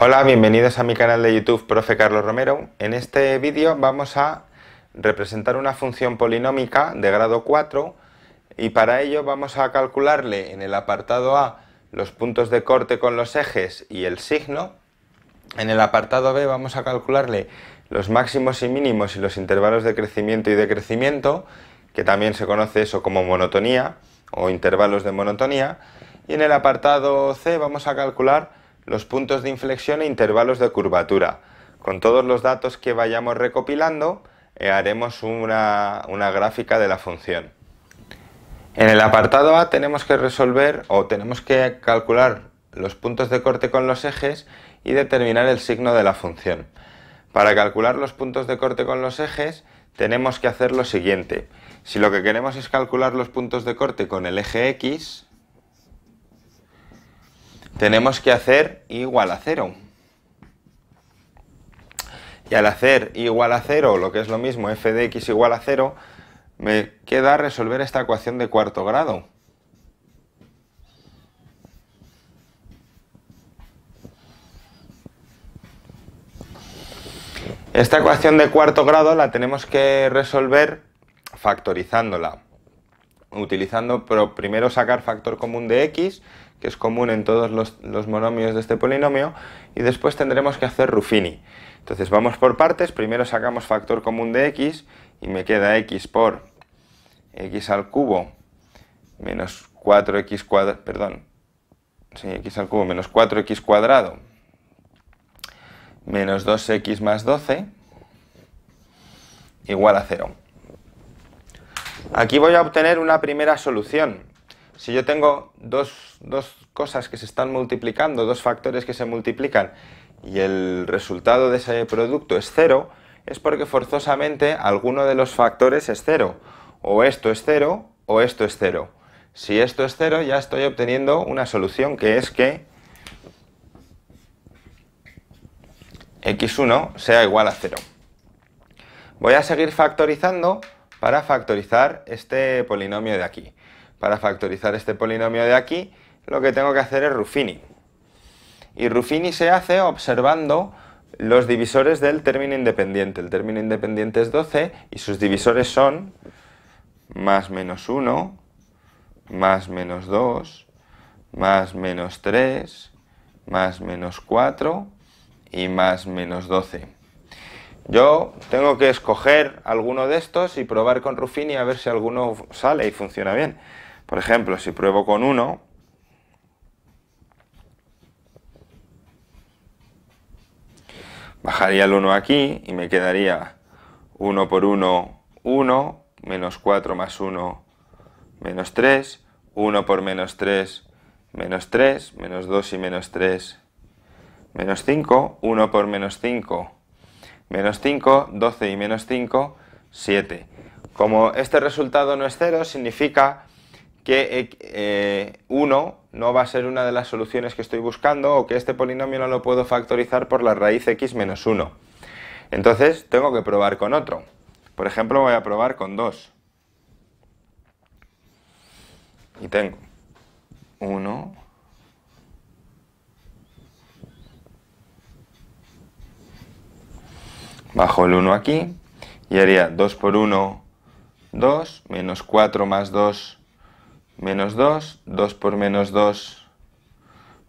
Hola, bienvenidos a mi canal de YouTube Profe Carlos Romero. En este vídeo vamos a representar una función polinómica de grado 4 y para ello vamos a calcularle en el apartado A los puntos de corte con los ejes y el signo. En el apartado B vamos a calcularle los máximos y mínimos y los intervalos de crecimiento y decrecimiento, que también se conoce eso como monotonía o intervalos de monotonía. Y en el apartado C vamos a calcular los puntos de inflexión e intervalos de curvatura. Con todos los datos que vayamos recopilando, eh, haremos una, una gráfica de la función. En el apartado A tenemos que resolver o tenemos que calcular los puntos de corte con los ejes y determinar el signo de la función. Para calcular los puntos de corte con los ejes tenemos que hacer lo siguiente. Si lo que queremos es calcular los puntos de corte con el eje X, tenemos que hacer igual a cero. Y al hacer igual a cero, lo que es lo mismo, f de x igual a cero, me queda resolver esta ecuación de cuarto grado. Esta ecuación de cuarto grado la tenemos que resolver factorizándola utilizando, pero primero sacar factor común de x, que es común en todos los, monomios de este polinomio, y después tendremos que hacer Ruffini. Entonces vamos por partes, primero sacamos factor común de x, y me queda x por x al cubo menos 4x perdón, sí, x al cubo menos 4x cuadrado menos 2x más 12 igual a 0. Aquí voy a obtener una primera solución. Si yo tengo dos, cosas que se están multiplicando, dos factores que se multiplican, y el resultado de ese producto es cero, es porque forzosamente alguno de los factores es cero. O esto es cero o esto es cero. Si esto es cero, ya estoy obteniendo una solución que es que x1 sea igual a cero. Voy a seguir factorizando para factorizar este polinomio de aquí. Para factorizar este polinomio de aquí, lo que tengo que hacer es Ruffini. Y Ruffini se hace observando los divisores del término independiente. El término independiente es 12 y sus divisores son más menos 1, más menos 2, más menos 3, más menos 4 y más menos 12. Yo tengo que escoger alguno de estos y probar con Rufini a ver si alguno sale y funciona bien. Por ejemplo, si pruebo con 1. bajaría el 1 aquí y me quedaría 1 por 1, 1, menos 4 más 1, menos 3, 1 por menos 3, menos 3, menos 2 y menos 3, menos 5, 1 por menos 5, menos 5, 12 y menos 5, 7. Como este resultado no es 0, significa que 1 eh, eh, no va a ser una de las soluciones que estoy buscando o que este polinomio no lo puedo factorizar por la raíz x menos 1. Entonces tengo que probar con otro. Por ejemplo, voy a probar con 2. Y tengo 1, Bajo el 1 aquí y haría 2 por 1, 2, menos 4 más 2, menos 2, 2 por menos 2,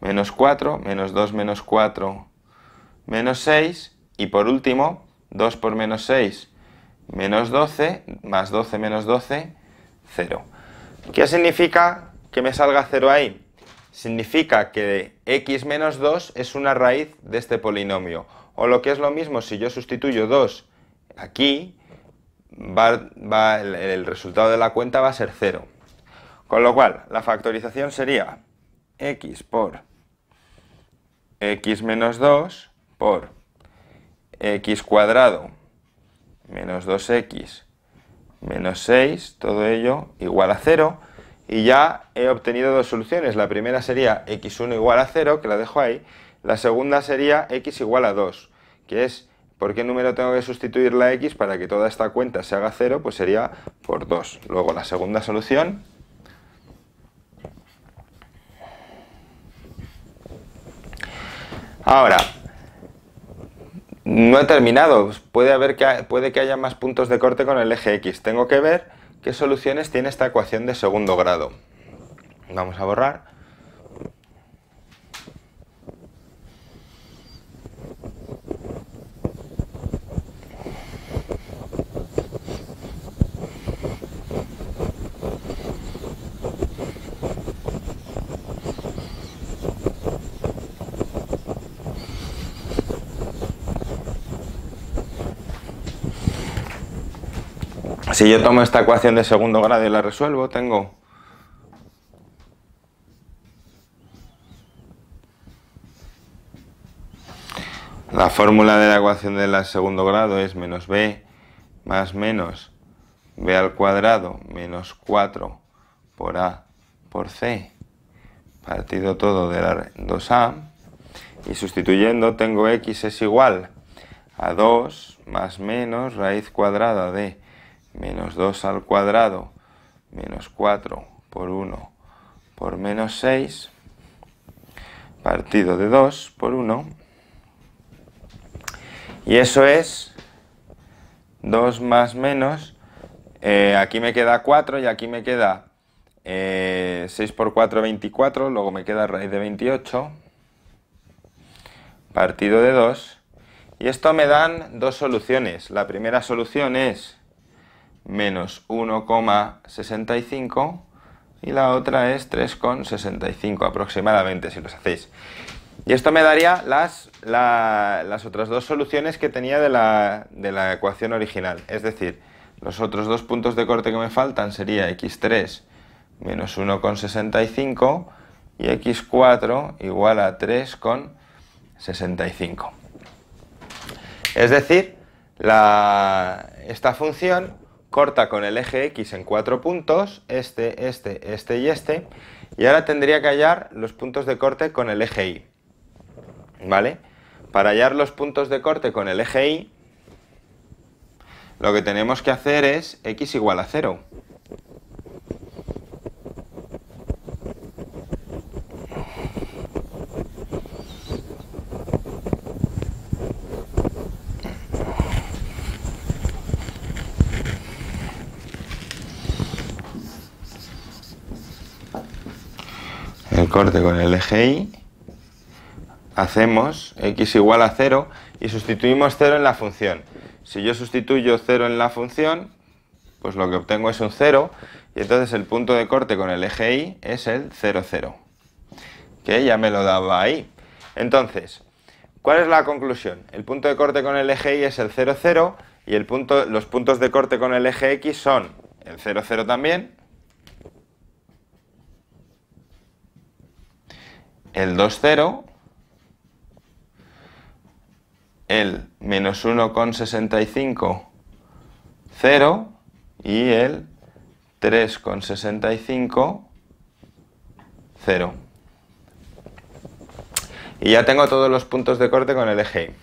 menos 4, menos 2 menos 4, menos 6 y por último 2 por menos 6, menos 12, más 12 menos 12, 0. ¿Qué significa que me salga 0 ahí? Significa que x menos 2 es una raíz de este polinomio. O lo que es lo mismo, si yo sustituyo 2 aquí, el, el resultado de la cuenta va a ser 0. Con lo cual, la factorización sería x por x menos 2 por x cuadrado menos 2x menos 6, todo ello igual a 0. Y ya he obtenido dos soluciones. La primera sería x1 igual a 0, que la dejo ahí, la segunda sería x igual a 2, que es por qué número tengo que sustituir la x para que toda esta cuenta se haga 0, pues sería por 2. Luego la segunda solución Ahora, no he terminado. Puede, haber que, puede que haya más puntos de corte con el eje X. Tengo que ver qué soluciones tiene esta ecuación de segundo grado. Vamos a borrar. Si yo tomo esta ecuación de segundo grado y la resuelvo, tengo La fórmula de la ecuación la segundo grado es menos b más menos b al cuadrado menos 4 por a por c partido todo de la 2a y sustituyendo tengo x es igual a 2 más menos raíz cuadrada de menos 2 al cuadrado, menos 4 por 1 por menos 6, partido de 2 por 1, y eso es 2 más menos, eh, aquí me queda 4 y aquí me queda 6 eh, por 4, 24, luego me queda raíz de 28, partido de 2, y esto me dan dos soluciones. La primera solución es menos 1,65 y la otra es 3,65 aproximadamente si los hacéis. Y esto me daría las, las otras dos soluciones que tenía de la, ecuación original. Es decir, los otros dos puntos de corte que me faltan sería x3 menos 1,65 y x4 igual a 3,65. Es decir, esta función corta con el eje X en cuatro puntos, este, este, este y este, y ahora tendría que hallar los puntos de corte con el eje Y. ¿Vale? Para hallar los puntos de corte con el eje Y, lo que tenemos que hacer es X igual a 0. corte con el eje Y, hacemos x igual a 0 y sustituimos 0 en la función. Si yo sustituyo 0 en la función, pues lo que obtengo es un 0 y entonces el punto de corte con el eje Y es el 0, 0, que ya me lo daba ahí. Entonces, ¿cuál es la conclusión? El punto de corte con el eje Y es el 0, 0 y el punto, los puntos de corte con el eje X son el 0, 0 también, el 2, 0, el menos 1,65, 0 y el 3,65, 0. Y ya tengo todos los puntos de corte con el eje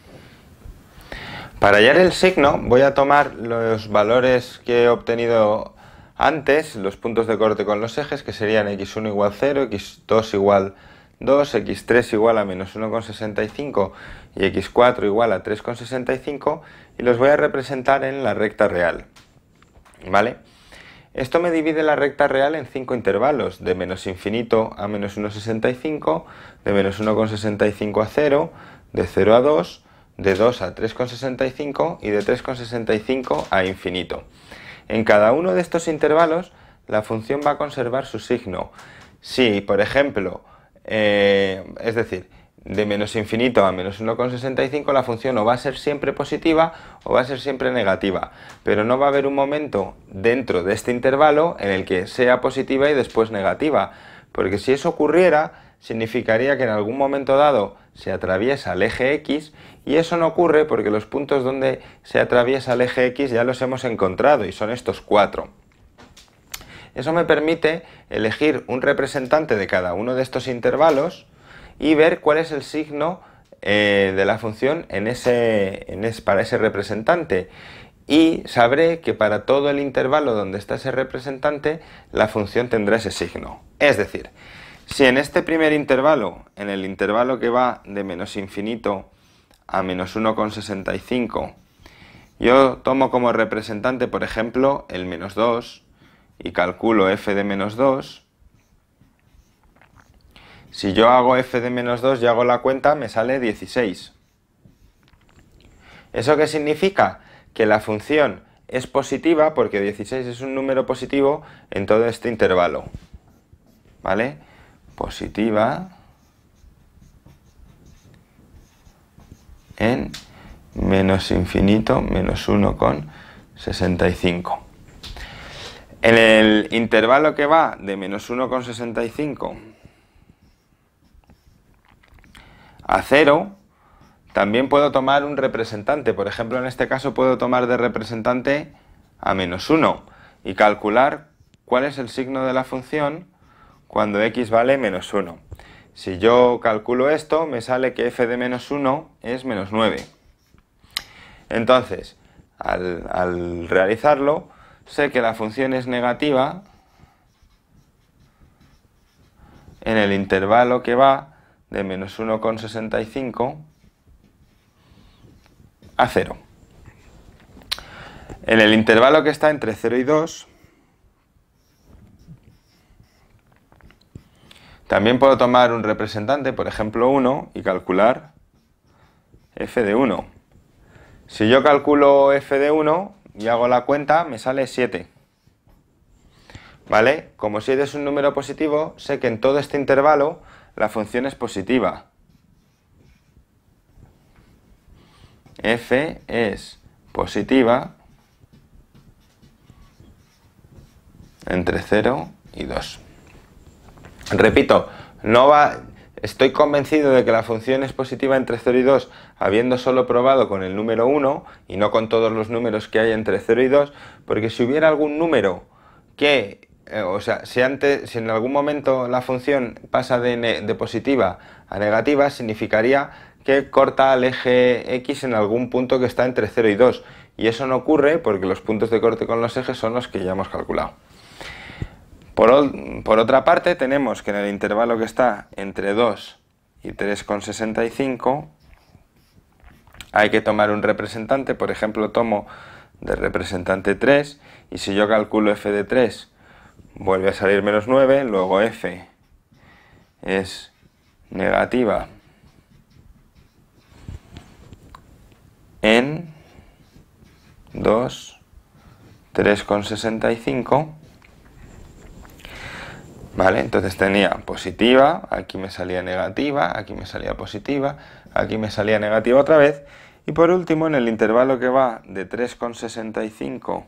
Para hallar el signo voy a tomar los valores que he obtenido antes, los puntos de corte con los ejes, que serían x1 igual 0, x2 igual 0, 2, x3 igual a menos 1,65 y x4 igual a 3,65 y los voy a representar en la recta real. ¿Vale? Esto me divide la recta real en 5 intervalos, de menos infinito a menos 1,65, de menos 1,65 a 0, de 0 a 2, de 2 a 3,65 y de 3,65 a infinito. En cada uno de estos intervalos la función va a conservar su signo. Si, por ejemplo, eh, es decir, de menos infinito a menos 1,65 la función o va a ser siempre positiva o va a ser siempre negativa, pero no va a haber un momento dentro de este intervalo en el que sea positiva y después negativa, porque si eso ocurriera significaría que en algún momento dado se atraviesa el eje X y eso no ocurre porque los puntos donde se atraviesa el eje X ya los hemos encontrado y son estos cuatro. Eso me permite elegir un representante de cada uno de estos intervalos y ver cuál es el signo eh, de la función en ese, para ese representante. Y sabré que para todo el intervalo donde está ese representante, la función tendrá ese signo. Es decir, si en este primer intervalo, en el intervalo que va de menos infinito a menos 1,65, yo tomo como representante, por ejemplo, el menos 2, y calculo f de menos 2, si yo hago f de menos 2 y hago la cuenta me sale 16. ¿Eso qué significa? Que la función es positiva porque 16 es un número positivo en todo este intervalo. ¿Vale? Positiva en menos infinito menos con 1,65. En el intervalo que va de menos 1,65 a 0, también puedo tomar un representante. Por ejemplo, en este caso puedo tomar de representante a menos 1 y calcular cuál es el signo de la función cuando x vale menos 1. Si yo calculo esto, me sale que f de menos 1 es menos 9. Entonces, al, al realizarlo, sé que la función es negativa en el intervalo que va de menos 1,65 a 0. En el intervalo que está entre 0 y 2, también puedo tomar un representante, por ejemplo 1, y calcular f de 1. Si yo calculo f de 1, y hago la cuenta, me sale 7. ¿Vale? Como 7 es un número positivo, sé que en todo este intervalo la función es positiva. f es positiva entre 0 y 2. Repito, no va, Estoy convencido de que la función es positiva entre 0 y 2, habiendo solo probado con el número 1 y no con todos los números que hay entre 0 y 2, porque si hubiera algún número que, eh, o sea, si, en algún momento la función pasa de, de positiva a negativa, significaría que corta al eje X en algún punto que está entre 0 y 2, y eso no ocurre porque los puntos de corte con los ejes son los que ya hemos calculado. Por, otra parte, tenemos que en el intervalo que está entre 2 y 3,65 hay que tomar un representante, por ejemplo tomo de representante 3 y si yo calculo f de 3 vuelve a salir menos 9, luego f es negativa en 2, 3,65 ¿Vale? Entonces tenía positiva, aquí me salía negativa, aquí me salía positiva, aquí me salía negativa otra vez. Y por último, en el intervalo que va de 3,65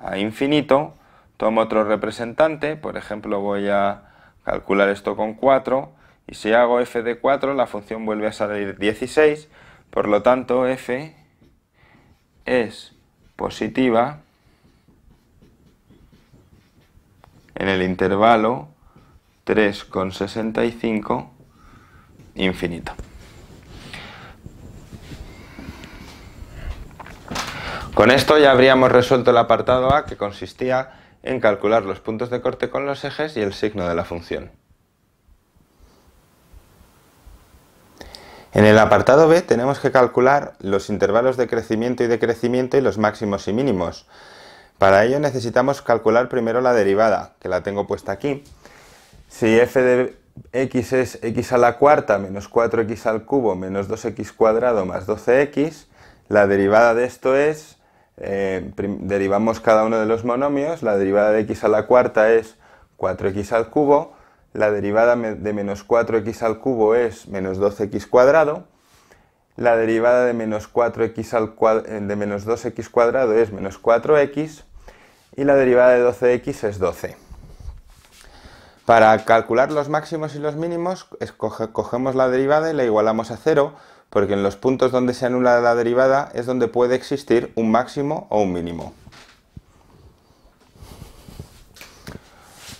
a infinito, tomo otro representante, por ejemplo voy a calcular esto con 4, y si hago f de 4, la función vuelve a salir 16, por lo tanto f es positiva en el intervalo 3,65 infinito. Con esto ya habríamos resuelto el apartado A que consistía en calcular los puntos de corte con los ejes y el signo de la función. En el apartado B tenemos que calcular los intervalos de crecimiento y decrecimiento y los máximos y mínimos. Para ello necesitamos calcular primero la derivada, que la tengo puesta aquí, si f de x es x a la cuarta menos 4x al cubo menos 2x cuadrado más 12x, la derivada de esto es, eh, derivamos cada uno de los monomios, la derivada de x a la cuarta es 4x al cubo, la derivada de menos 4x al cubo es menos 12x cuadrado, la derivada de menos, x al eh, de menos 2x cuadrado es menos 4x y la derivada de 12x es 12. Para calcular los máximos y los mínimos, cogemos la derivada y la igualamos a cero, porque en los puntos donde se anula la derivada es donde puede existir un máximo o un mínimo.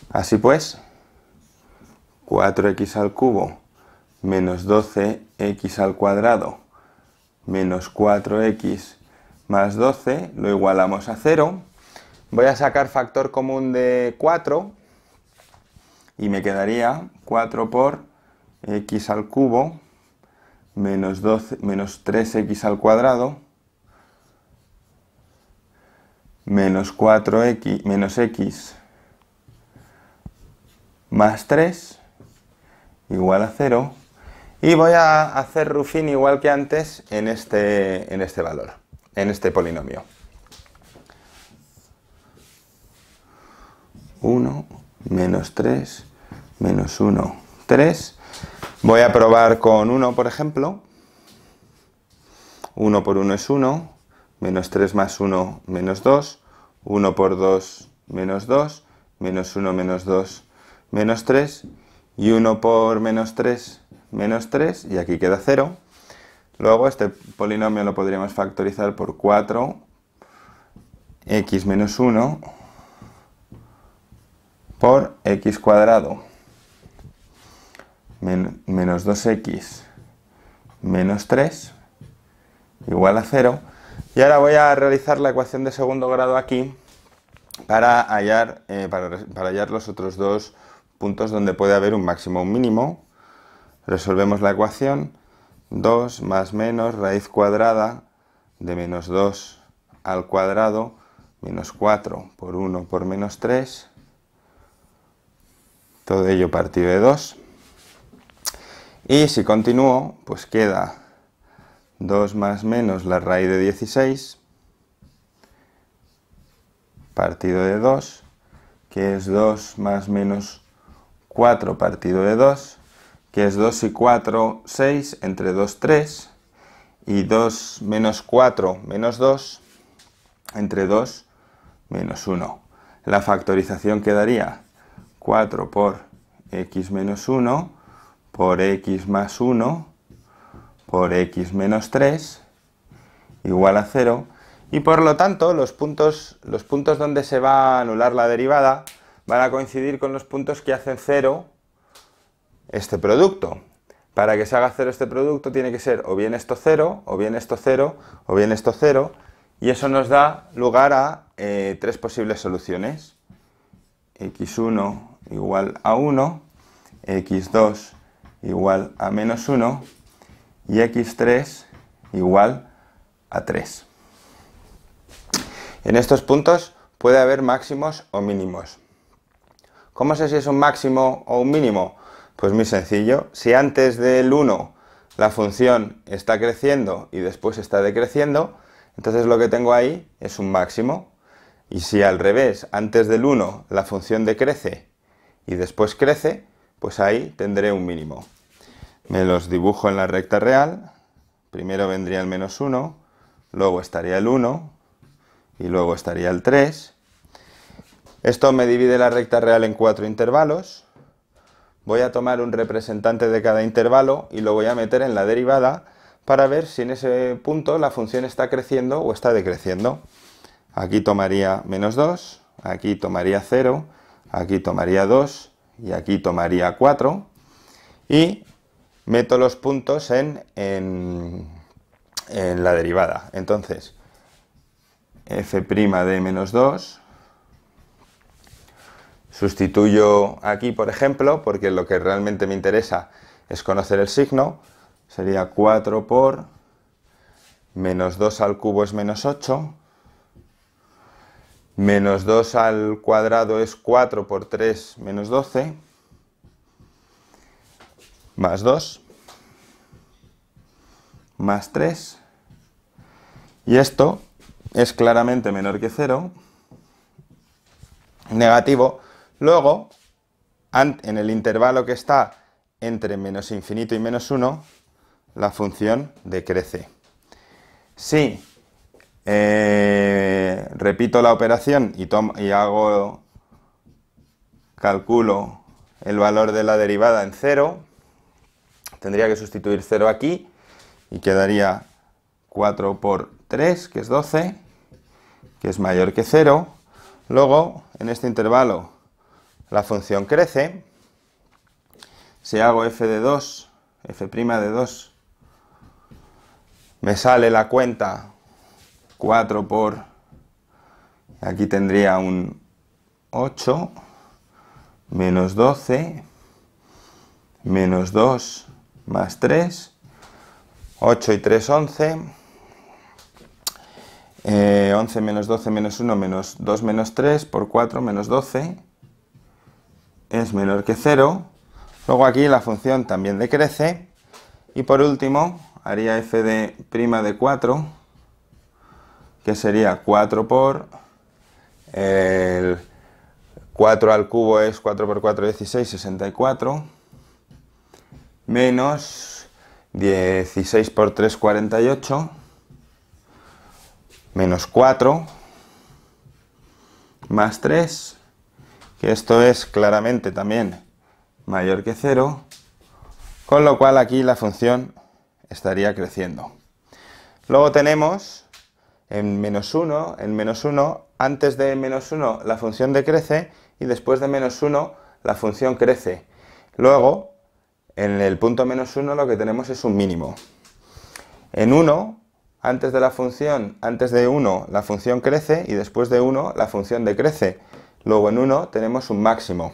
Así pues, 4x al cubo menos 12x al cuadrado menos 4x más 12 lo igualamos a 0. Voy a sacar factor común de 4 y me quedaría 4 por x al cubo menos, 3x al cuadrado menos 4x menos x más 3 igual a 0 y voy a hacer rufin igual que antes en este, en este valor, en este polinomio. 1 menos 3 menos 1, 3. Voy a probar con 1, por ejemplo. 1 por 1 es 1, menos 3 más 1, menos 2, 1 por 2, menos 2, menos 1, menos 2, menos 3, y 1 por menos 3, menos 3, y aquí queda 0. Luego este polinomio lo podríamos factorizar por 4, x menos 1, por x cuadrado menos 2x menos 3 igual a 0. Y ahora voy a realizar la ecuación de segundo grado aquí para hallar, eh, para, para hallar los otros dos puntos donde puede haber un máximo o un mínimo. Resolvemos la ecuación. 2 más menos raíz cuadrada de menos 2 al cuadrado menos 4 por 1 por menos 3. Todo ello partido de 2. Y si continúo, pues queda 2 más menos la raíz de 16 partido de 2, que es 2 más menos 4 partido de 2, que es 2 y 4, 6, entre 2, 3, y 2 menos 4 menos 2, entre 2 menos 1. La factorización quedaría 4 por x menos 1 por x más 1 por x menos 3 igual a 0 y por lo tanto los puntos, los puntos donde se va a anular la derivada van a coincidir con los puntos que hacen 0 este producto. Para que se haga 0 este producto tiene que ser o bien esto 0, o bien esto 0, o bien esto 0 y eso nos da lugar a eh, tres posibles soluciones. x1 igual a 1, x2 igual a menos 1 y x3 igual a 3. En estos puntos puede haber máximos o mínimos. ¿Cómo sé si es un máximo o un mínimo? Pues muy sencillo, si antes del 1 la función está creciendo y después está decreciendo, entonces lo que tengo ahí es un máximo. Y si al revés, antes del 1 la función decrece y después crece, pues ahí tendré un mínimo. Me los dibujo en la recta real. Primero vendría el menos 1, luego estaría el 1 y luego estaría el 3. Esto me divide la recta real en cuatro intervalos. Voy a tomar un representante de cada intervalo y lo voy a meter en la derivada para ver si en ese punto la función está creciendo o está decreciendo. Aquí tomaría menos 2, aquí tomaría 0, aquí tomaría 2 y aquí tomaría 4. Y meto los puntos en, en, la derivada. Entonces, f' de menos 2, sustituyo aquí, por ejemplo, porque lo que realmente me interesa es conocer el signo, sería 4 por menos 2 al cubo es menos 8, menos 2 al cuadrado es 4 por 3 menos 12, más 2, más 3, y esto es claramente menor que 0, negativo. Luego, en el intervalo que está entre menos infinito y menos 1, la función decrece. Si eh, repito la operación y, y hago, calculo el valor de la derivada en 0, tendría que sustituir 0 aquí y quedaría 4 por 3, que es 12, que es mayor que 0. Luego, en este intervalo, la función crece. Si hago f de 2, f' de 2, me sale la cuenta 4 por, aquí tendría un 8, menos 12, menos 2, más 3. 8 y 3, 11. 11 menos 12 menos 1 menos 2 menos 3 por 4 menos 12 es menor que 0. Luego aquí la función también decrece. Y por último haría f de prima de 4, que sería 4 por... El 4 al cubo es 4 por 4, 16, 64 menos 16 por 3, 48, menos 4, más 3, que esto es claramente también mayor que 0, con lo cual aquí la función estaría creciendo. Luego tenemos en menos 1, en menos 1, antes de menos 1 la función decrece y después de menos 1 la función crece. Luego en el punto menos 1 lo que tenemos es un mínimo. En 1, antes de la función, antes de 1 la función crece y después de 1 la función decrece. Luego en 1 tenemos un máximo.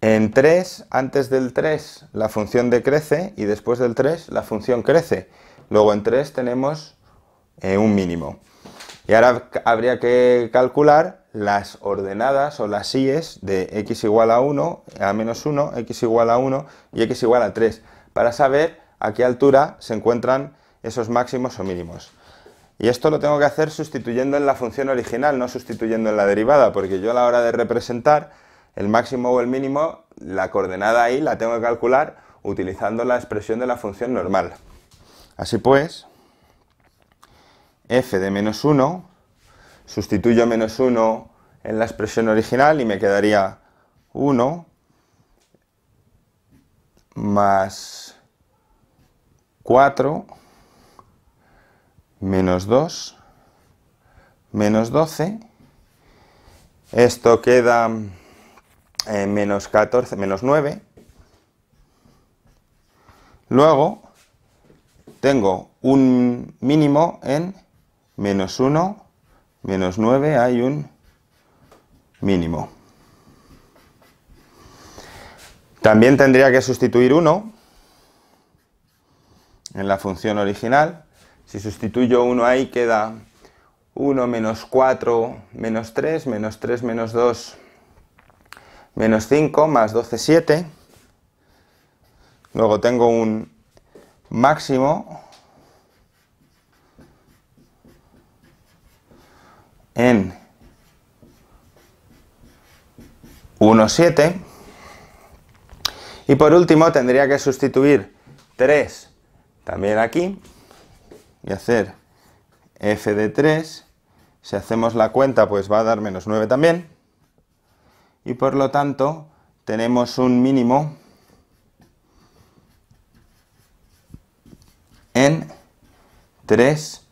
En 3, antes del 3 la función decrece y después del 3 la función crece. Luego en 3 tenemos eh, un mínimo. Y ahora habría que calcular las ordenadas o las IES de x igual a 1, a menos 1, x igual a 1 y x igual a 3, para saber a qué altura se encuentran esos máximos o mínimos. Y esto lo tengo que hacer sustituyendo en la función original, no sustituyendo en la derivada, porque yo a la hora de representar el máximo o el mínimo, la coordenada ahí la tengo que calcular utilizando la expresión de la función normal. Así pues, f de menos 1 sustituyo menos 1 en la expresión original y me quedaría 1 más 4 menos 2 menos 12 esto queda eh, menos 14 menos 9 luego tengo un mínimo en menos 1 menos 9 hay un mínimo. También tendría que sustituir 1 en la función original. Si sustituyo 1 ahí queda 1 menos 4 menos 3, menos 3 menos 2 menos 5, más 12, 7. Luego tengo un máximo en 1,7. Y por último tendría que sustituir 3 también aquí y hacer f de 3. Si hacemos la cuenta pues va a dar menos 9 también. Y por lo tanto tenemos un mínimo en 3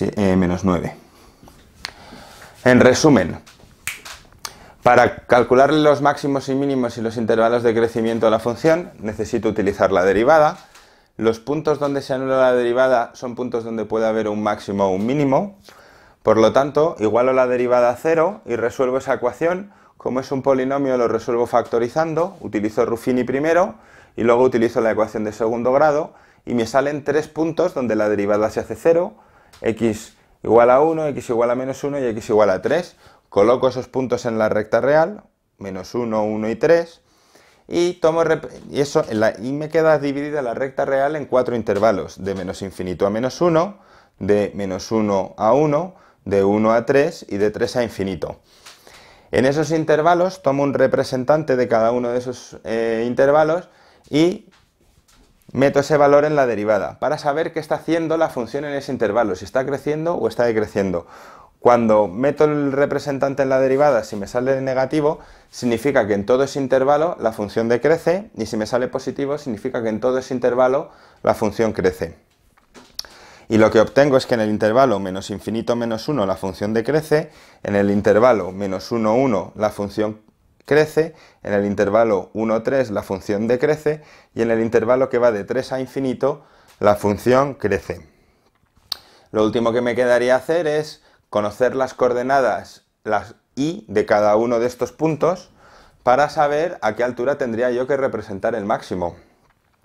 eh, menos 9. En resumen, para calcular los máximos y mínimos y los intervalos de crecimiento de la función, necesito utilizar la derivada. Los puntos donde se anula la derivada son puntos donde puede haber un máximo o un mínimo. Por lo tanto, igualo la derivada a cero y resuelvo esa ecuación. Como es un polinomio, lo resuelvo factorizando. Utilizo Ruffini primero y luego utilizo la ecuación de segundo grado y me salen tres puntos donde la derivada se hace cero x igual a 1, x igual a menos 1 y x igual a 3. Coloco esos puntos en la recta real, menos 1, 1 y 3, y, tomo y, eso, la, y me queda dividida la recta real en cuatro intervalos, de menos infinito a menos 1, de menos 1 a 1, de 1 a 3 y de 3 a infinito. En esos intervalos tomo un representante de cada uno de esos eh, intervalos y meto ese valor en la derivada para saber qué está haciendo la función en ese intervalo, si está creciendo o está decreciendo. Cuando meto el representante en la derivada, si me sale negativo, significa que en todo ese intervalo la función decrece y si me sale positivo, significa que en todo ese intervalo la función crece. Y lo que obtengo es que en el intervalo menos infinito menos 1 la función decrece, en el intervalo menos 1, 1 la función crece, en el intervalo 1-3 la función decrece y en el intervalo que va de 3 a infinito la función crece. Lo último que me quedaría hacer es conocer las coordenadas las y de cada uno de estos puntos para saber a qué altura tendría yo que representar el máximo.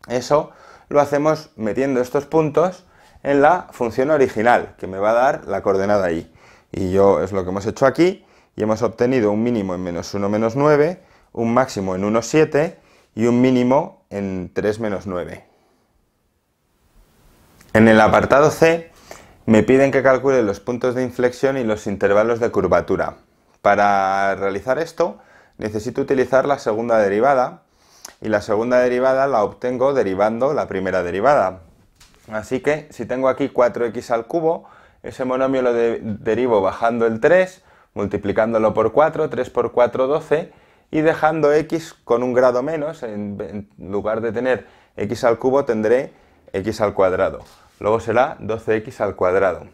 Eso lo hacemos metiendo estos puntos en la función original que me va a dar la coordenada y. Y yo es lo que hemos hecho aquí y hemos obtenido un mínimo en menos 1 menos 9, un máximo en 1, 7 y un mínimo en 3 menos 9. En el apartado C me piden que calcule los puntos de inflexión y los intervalos de curvatura. Para realizar esto necesito utilizar la segunda derivada y la segunda derivada la obtengo derivando la primera derivada. Así que si tengo aquí 4x al cubo, ese monomio lo derivo bajando el 3 multiplicándolo por 4, 3 por 4, 12, y dejando x con un grado menos, en, lugar de tener x al cubo tendré x al cuadrado. Luego será 12x al cuadrado.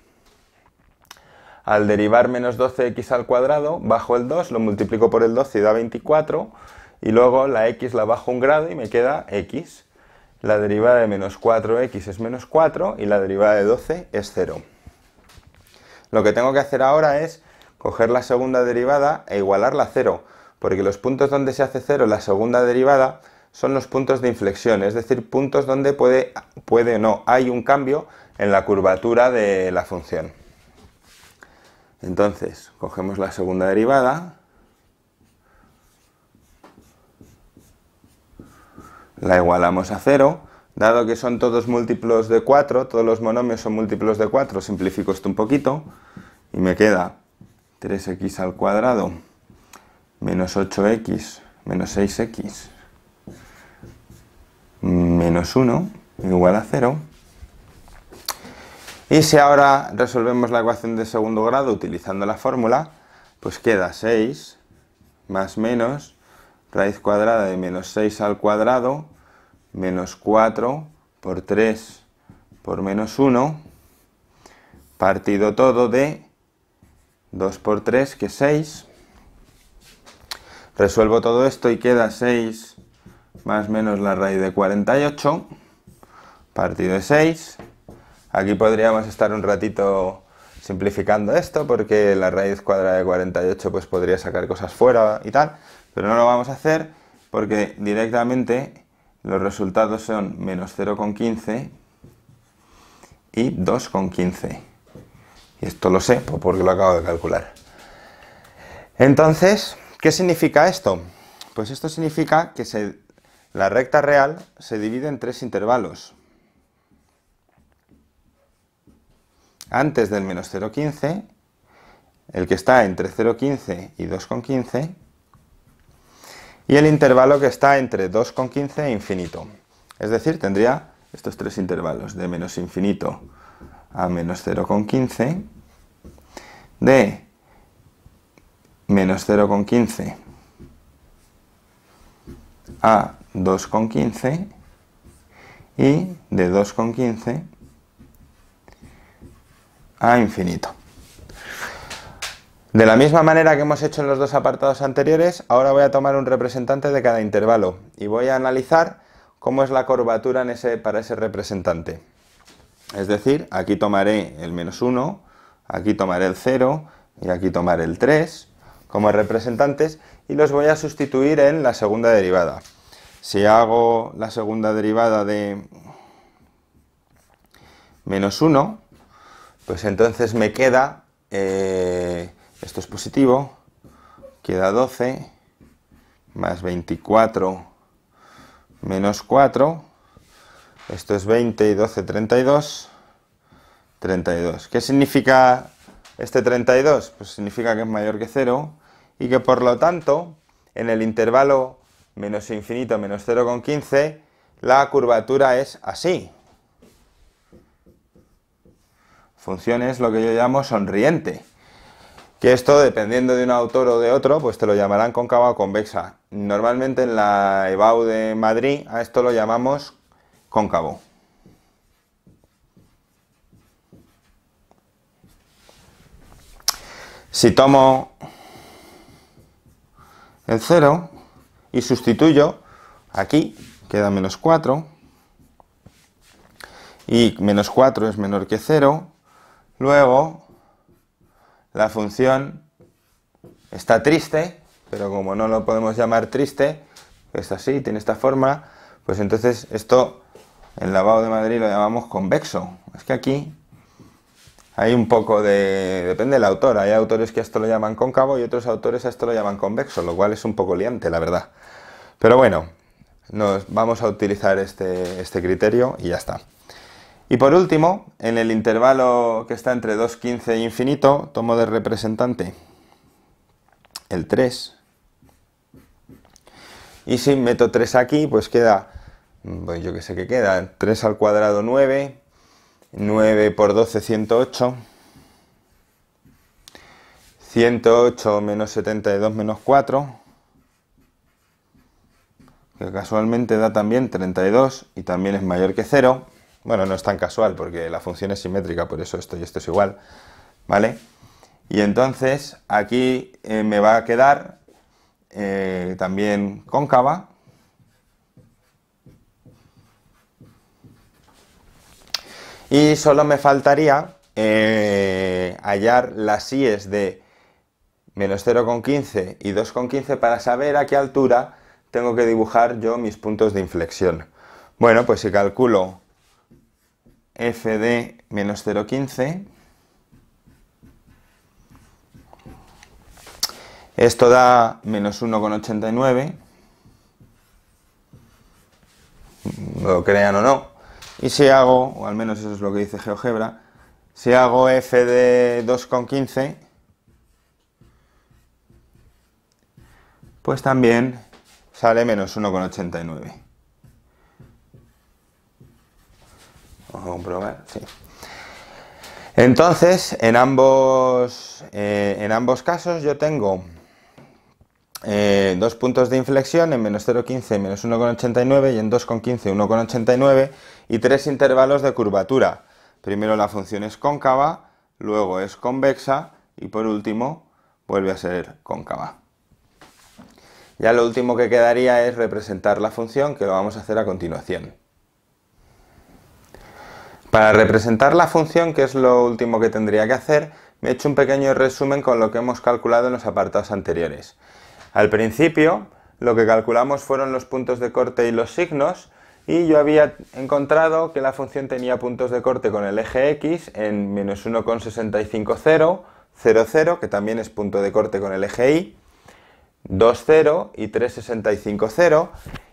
Al derivar menos 12x al cuadrado, bajo el 2, lo multiplico por el 12 y da 24, y luego la x la bajo un grado y me queda x. La derivada de menos 4x es menos 4 y la derivada de 12 es 0. Lo que tengo que hacer ahora es coger la segunda derivada e igualarla a cero, porque los puntos donde se hace cero la segunda derivada son los puntos de inflexión, es decir, puntos donde puede, puede o no, hay un cambio en la curvatura de la función. Entonces, cogemos la segunda derivada, la igualamos a cero, dado que son todos múltiplos de 4, todos los monomios son múltiplos de 4, simplifico esto un poquito, y me queda 3x al cuadrado menos 8x menos 6x menos 1 igual a 0. Y si ahora resolvemos la ecuación de segundo grado utilizando la fórmula, pues queda 6 más menos raíz cuadrada de menos 6 al cuadrado menos 4 por 3 por menos 1 partido todo de 2 por 3, que es 6. Resuelvo todo esto y queda 6 más menos la raíz de 48, partido de 6. Aquí podríamos estar un ratito simplificando esto porque la raíz cuadrada de 48 pues podría sacar cosas fuera y tal, pero no lo vamos a hacer porque directamente los resultados son menos 0,15 y 2,15. Esto lo sé pues porque lo acabo de calcular. Entonces, ¿qué significa esto? Pues esto significa que la recta real se divide en tres intervalos. Antes del menos 0,15, el que está entre 0,15 y 2,15, y el intervalo que está entre 2,15 e infinito. Es decir, tendría estos tres intervalos, de menos infinito a menos 0,15 de menos 0,15 a 2,15 y de 2,15 a infinito. De la misma manera que hemos hecho en los dos apartados anteriores, ahora voy a tomar un representante de cada intervalo y voy a analizar cómo es la curvatura en para ese representante. Es decir, aquí tomaré el menos 1, aquí tomaré el 0 y aquí tomaré el 3 como representantes y los voy a sustituir en la segunda derivada. Si hago la segunda derivada de menos 1, pues entonces me queda, eh, esto es positivo, queda 12 más 24 menos 4, esto es 20 y 12, 32, 32. ¿Qué significa este 32? Pues significa que es mayor que 0 y que por lo tanto en el intervalo menos infinito menos 0,15 la curvatura es así. Función es lo que yo llamo sonriente. Que esto, dependiendo de un autor o de otro, pues te lo llamarán cóncava o convexa. Normalmente en la EBAU de Madrid a esto lo llamamos cóncavo. Si tomo el 0 y sustituyo, aquí queda menos 4, y menos 4 es menor que 0, luego la función está triste, pero como no lo podemos llamar triste, es pues así, tiene esta forma, pues entonces esto en lavado de Madrid lo llamamos convexo. Es que aquí hay un poco de... depende del autor. Hay autores que a esto lo llaman cóncavo y otros autores a esto lo llaman convexo, lo cual es un poco liante, la verdad. Pero bueno, nos vamos a utilizar este, este criterio y ya está. Y por último, en el intervalo que está entre 15 e infinito, tomo de representante el 3. Y si meto 3 aquí, pues queda, mm, pues yo que sé qué queda, 3 al cuadrado 9, 9 por 12, 108. 108 menos 72 menos 4, que casualmente da también 32 y también es mayor que 0. Bueno, no es tan casual porque la función es simétrica, por eso esto y esto es igual, ¿vale? Y entonces aquí eh, me va a quedar eh, también cóncava Y solo me faltaría eh, hallar las IES de menos 0,15 y 2,15 para saber a qué altura tengo que dibujar yo mis puntos de inflexión. Bueno, pues si calculo f de menos 0,15, esto da menos 1,89, lo crean o no, y si hago, o al menos eso es lo que dice GeoGebra, si hago f de 2,15, pues también sale menos 1,89. Vamos a comprobar, Entonces, en ambos, eh, en ambos casos yo tengo eh, dos puntos de inflexión en menos 0,15 menos 1,89 y en 2,15 1,89 y tres intervalos de curvatura. Primero la función es cóncava, luego es convexa y por último vuelve a ser cóncava. Ya lo último que quedaría es representar la función, que lo vamos a hacer a continuación. Para representar la función, que es lo último que tendría que hacer, me he hecho un pequeño resumen con lo que hemos calculado en los apartados anteriores. Al principio, lo que calculamos fueron los puntos de corte y los signos, y yo había encontrado que la función tenía puntos de corte con el eje x en menos 1,650, 0 que también es punto de corte con el eje y, 2,0 y 3,650,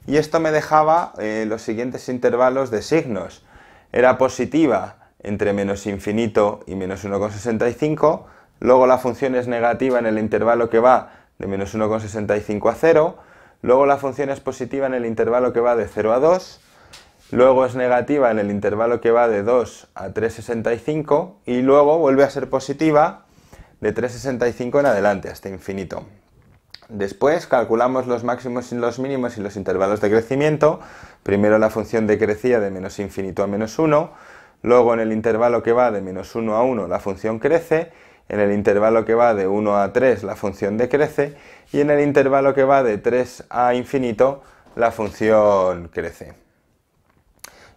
y esto me dejaba eh, los siguientes intervalos de signos. Era positiva entre menos infinito y menos 1,65, luego la función es negativa en el intervalo que va de menos 1,65 a 0, Luego la función es positiva en el intervalo que va de 0 a 2. Luego es negativa en el intervalo que va de 2 a 3,65 y luego vuelve a ser positiva de 3,65 en adelante hasta infinito. Después calculamos los máximos y los mínimos y los intervalos de crecimiento. Primero la función decrecía de menos infinito a menos 1. Luego en el intervalo que va de menos 1 a 1 la función crece en el intervalo que va de 1 a 3 la función decrece y en el intervalo que va de 3 a infinito la función crece.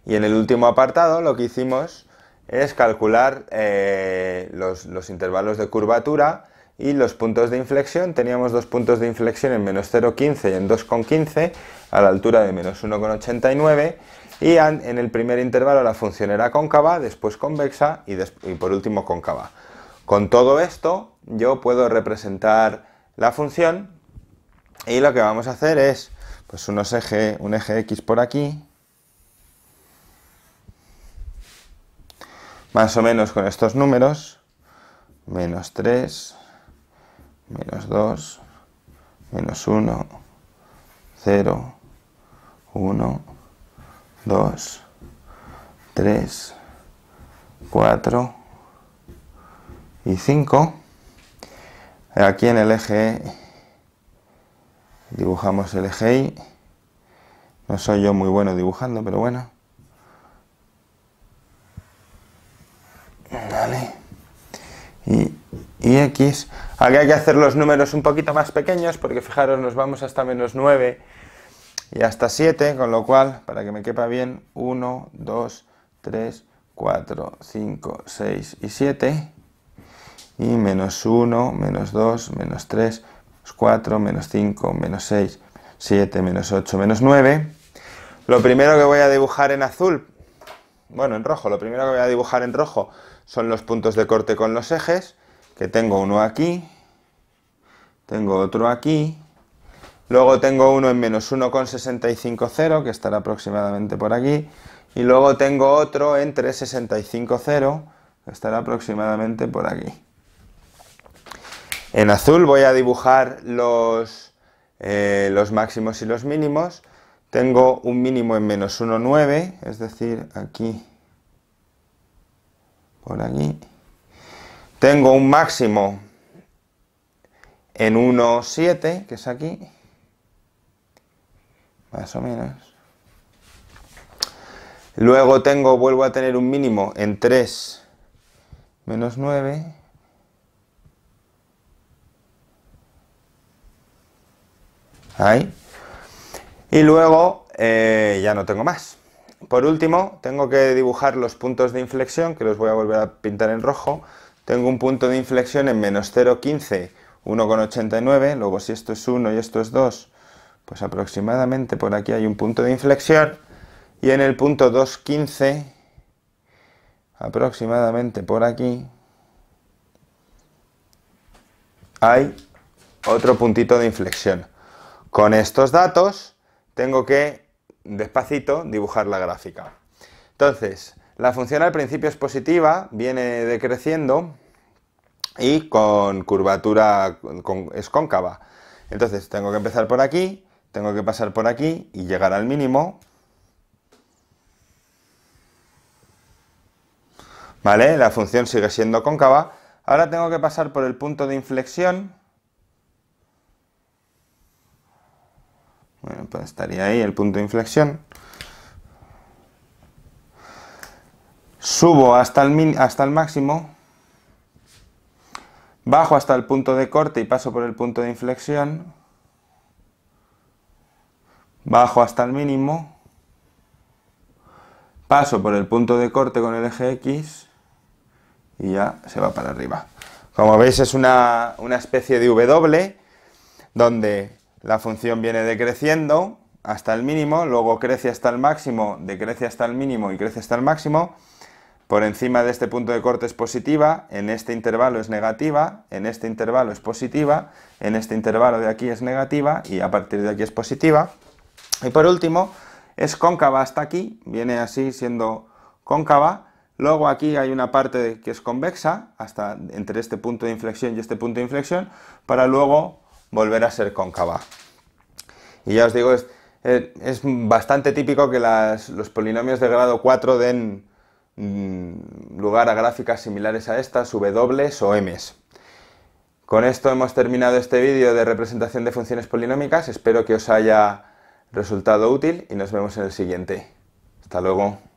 Y en el último apartado lo que hicimos es calcular eh, los, intervalos de curvatura y los puntos de inflexión. Teníamos dos puntos de inflexión en menos 0,15 y en 2,15 a la altura de menos 1,89 y en el primer intervalo la función era cóncava, después convexa y por último cóncava. Con todo esto yo puedo representar la función y lo que vamos a hacer es pues unos eje, un eje X por aquí, más o menos con estos números, menos 3, menos 2, menos 1, 0, 1, 2, 3, 4, y 5. Aquí en el eje dibujamos el eje Y. No soy yo muy bueno dibujando, pero bueno. Y, y X. Aquí hay que hacer los números un poquito más pequeños porque fijaros, nos vamos hasta menos 9 y hasta 7, con lo cual, para que me quepa bien, 1, 2, 3, 4, 5, 6 y 7 y menos 1, menos 2, menos 3, menos 4, menos 5, menos 6, 7, menos 8, menos 9. Lo primero que voy a dibujar en azul, bueno, en rojo, lo primero que voy a dibujar en rojo son los puntos de corte con los ejes, que tengo uno aquí, tengo otro aquí, luego tengo uno en menos 1,650, que estará aproximadamente por aquí, y luego tengo otro en 3,65,0, que estará aproximadamente por aquí. En azul voy a dibujar los, eh, los máximos y los mínimos. Tengo un mínimo en menos 1,9, es decir, aquí, por aquí. Tengo un máximo en 1,7, que es aquí, más o menos. Luego tengo, vuelvo a tener un mínimo en 3, menos 9. Ahí. Y luego eh, ya no tengo más. Por último, tengo que dibujar los puntos de inflexión, que los voy a volver a pintar en rojo. Tengo un punto de inflexión en menos 0,15, 1,89. Luego si esto es 1 y esto es 2, pues aproximadamente por aquí hay un punto de inflexión. Y en el punto 2,15, aproximadamente por aquí, hay otro puntito de inflexión. Con estos datos tengo que, despacito, dibujar la gráfica. Entonces, la función al principio es positiva, viene decreciendo y con curvatura es cóncava. Entonces, tengo que empezar por aquí, tengo que pasar por aquí y llegar al mínimo. ¿Vale? La función sigue siendo cóncava. Ahora tengo que pasar por el punto de inflexión Bueno, pues estaría ahí el punto de inflexión. Subo hasta el, hasta el máximo. Bajo hasta el punto de corte y paso por el punto de inflexión. Bajo hasta el mínimo. Paso por el punto de corte con el eje X. Y ya se va para arriba. Como veis es una, una especie de W donde la función viene decreciendo hasta el mínimo, luego crece hasta el máximo, decrece hasta el mínimo y crece hasta el máximo. Por encima de este punto de corte es positiva, en este intervalo es negativa, en este intervalo es positiva, en este intervalo de aquí es negativa y a partir de aquí es positiva. Y por último, es cóncava hasta aquí, viene así siendo cóncava. Luego aquí hay una parte que es convexa, hasta entre este punto de inflexión y este punto de inflexión, para luego volver a ser cóncava. Y ya os digo, es, eh, bastante típico que los polinomios de grado 4 den mm, lugar a gráficas similares a estas, W o M. Con esto hemos terminado este vídeo de representación de funciones polinómicas, espero que os haya resultado útil y nos vemos en el siguiente. Hasta luego.